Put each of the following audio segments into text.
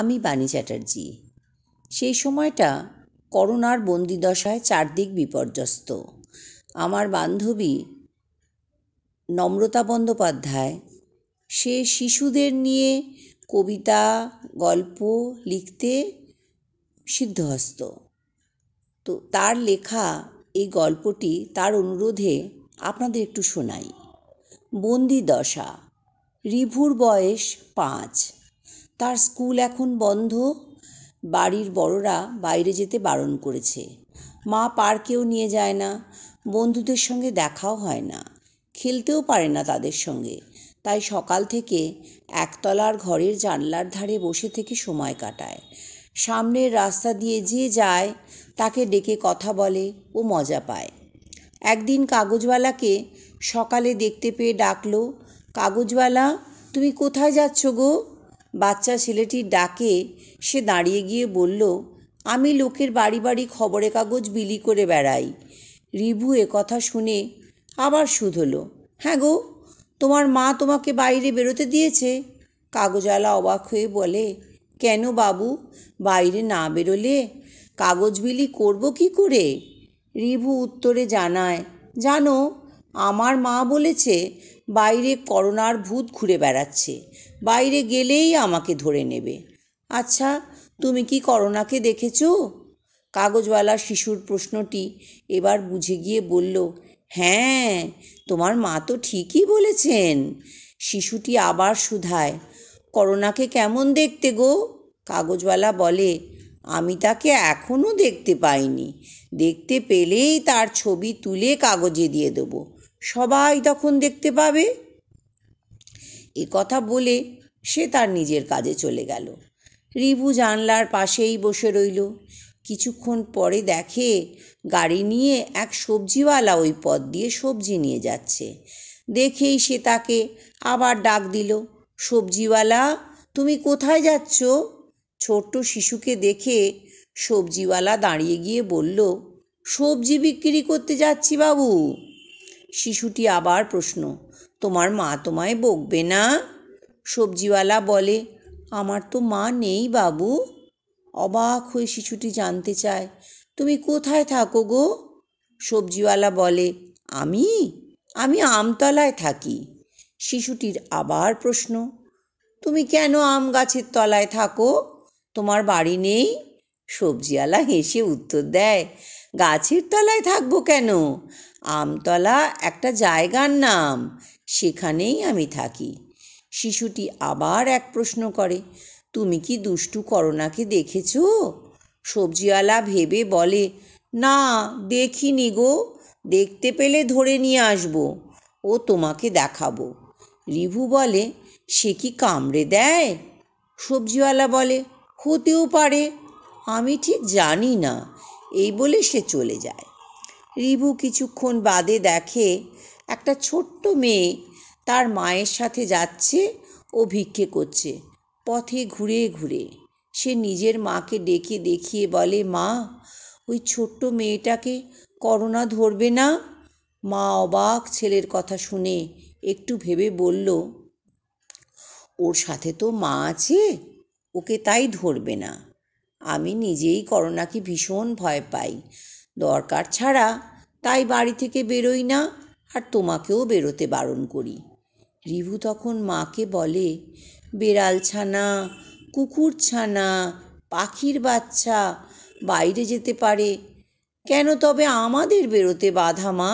আমি বাণী চ্যাটার্জি সেই সময়টা করোনার বন্দিদশায় চারদিক বিপর্যস্ত আমার বান্ধবী নম্রতা বন্দ্যোপাধ্যায় সে শিশুদের নিয়ে কবিতা গল্প লিখতে সিদ্ধহস্ত তো তার লেখা এই গল্পটি তার অনুরোধে আপনাদের একটু শোনাই বন্দি দশা রিভুর বয়স পাঁচ তার স্কুল এখন বন্ধ বাড়ির বড়রা বাইরে যেতে বারণ করেছে মা পার্কেও নিয়ে যায় না বন্ধুদের সঙ্গে দেখাও হয় না খেলতেও পারে না তাদের সঙ্গে তাই সকাল থেকে একতলার ঘরের জানলার ধারে বসে থেকে সময় কাটায় সামনের রাস্তা দিয়ে যে যায় তাকে ডেকে কথা বলে ও মজা পায় একদিন কাগজওয়ালাকে সকালে দেখতে পেয়ে ডাকলো কাগজওয়ালা তুমি কোথায় যাচ্ছ গো বাচ্চা ছেলেটির ডাকে সে দাঁড়িয়ে গিয়ে বলল আমি লোকের বাড়ি বাড়ি খবরে কাগজ বিলি করে বেড়াই রিভু এ কথা শুনে আবার শুধলো হ্যাঁ গো তোমার মা তোমাকে বাইরে বেরোতে দিয়েছে কাগজওয়ালা অবাক হয়ে বলে কেন বাবু বাইরে না বেরোলে কাগজ বিলি করবো কি করে রিভু উত্তরে জানায় জানো আমার মা বলেছে বাইরে করোনার ভূত ঘুরে বেড়াচ্ছে বাইরে গেলেই আমাকে ধরে নেবে আচ্ছা তুমি কি করোনাকে দেখেছো কাগজওয়ালা শিশুর প্রশ্নটি এবার বুঝে গিয়ে বলল হ্যাঁ তোমার মা তো ঠিকই বলেছেন শিশুটি আবার শুধায় করোনাকে কেমন দেখতে গো কাগজওয়ালা বলে আমি তাকে এখনও দেখতে পাইনি দেখতে পেলেই তার ছবি তুলে কাগজে দিয়ে দেবো সবাই তখন দেখতে পাবে এ কথা বলে সে তার নিজের কাজে চলে গেল রিভু জানলার পাশেই বসে রইল কিছুক্ষণ পরে দেখে গাড়ি নিয়ে এক সবজিওয়ালা ওই পথ দিয়ে সবজি নিয়ে যাচ্ছে দেখেই সে তাকে আবার ডাক দিল সবজিওয়ালা তুমি কোথায় যাচ্ছ ছোট্ট শিশুকে দেখে সবজিওয়ালা দাঁড়িয়ে গিয়ে বলল সবজি বিক্রি করতে যাচ্ছি বাবু শিশুটি আবার প্রশ্ন তোমার মা তোমায় বকবে না সবজিওয়ালা বলে আমার তো মা নেই বাবু অবাক হয়ে শিশুটি জানতে চায় তুমি কোথায় থাকো গো সবজিওয়ালা বলে আমি আমি আমতলায় থাকি শিশুটির আবার প্রশ্ন তুমি কেন আম গাছের তলায় থাকো তোমার বাড়ি নেই সবজিওয়ালা হেসে উত্তর দেয় গাছের তলায় থাকবো কেন আমতলা একটা জায়গার নাম সেখানেই আমি থাকি শিশুটি আবার এক প্রশ্ন করে তুমি কি দুষ্টু করোনাকে দেখেছ সবজিওয়ালা ভেবে বলে না দেখিনি গো দেখতে পেলে ধরে নিয়ে আসবো ও তোমাকে দেখাবো রিভু বলে সে কি কামড়ে দেয় সবজিওয়ালা বলে হতেও পারে আমি ঠিক জানি না এই বলে সে চলে যায় রিভু কিছুক্ষণ বাদে দেখে একটা ছোট্ট মেয়ে তার মায়ের সাথে যাচ্ছে ও ভিক্ষে করছে পথে ঘুরে ঘুরে সে নিজের মাকে ডেকে দেখিয়ে বলে মা ওই ছোট্ট মেয়েটাকে করোনা ধরবে না মা অবাক ছেলের কথা শুনে একটু ভেবে বলল ওর সাথে তো মা আছে ওকে তাই ধরবে না আমি নিজেই করোনাকে ভীষণ ভয় পাই দরকার ছাড়া তাই বাড়ি থেকে বেরোই না আর তোমাকেও বেরোতে বারণ করি রিভু তখন মাকে বলে বেড়াল ছানা কুকুর ছানা পাখির বাচ্চা বাইরে যেতে পারে কেন তবে আমাদের বেরোতে বাধা মা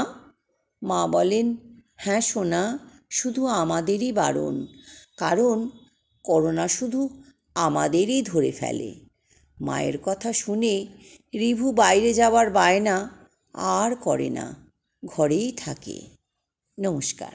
মা বলেন হ্যাঁ সোনা শুধু আমাদেরই বারণ কারণ করোনা শুধু আমাদেরই ধরে ফেলে মায়ের কথা শুনে রিভু বাইরে যাওয়ার বায়না আর করে না ঘরেই থাকে নমস্কার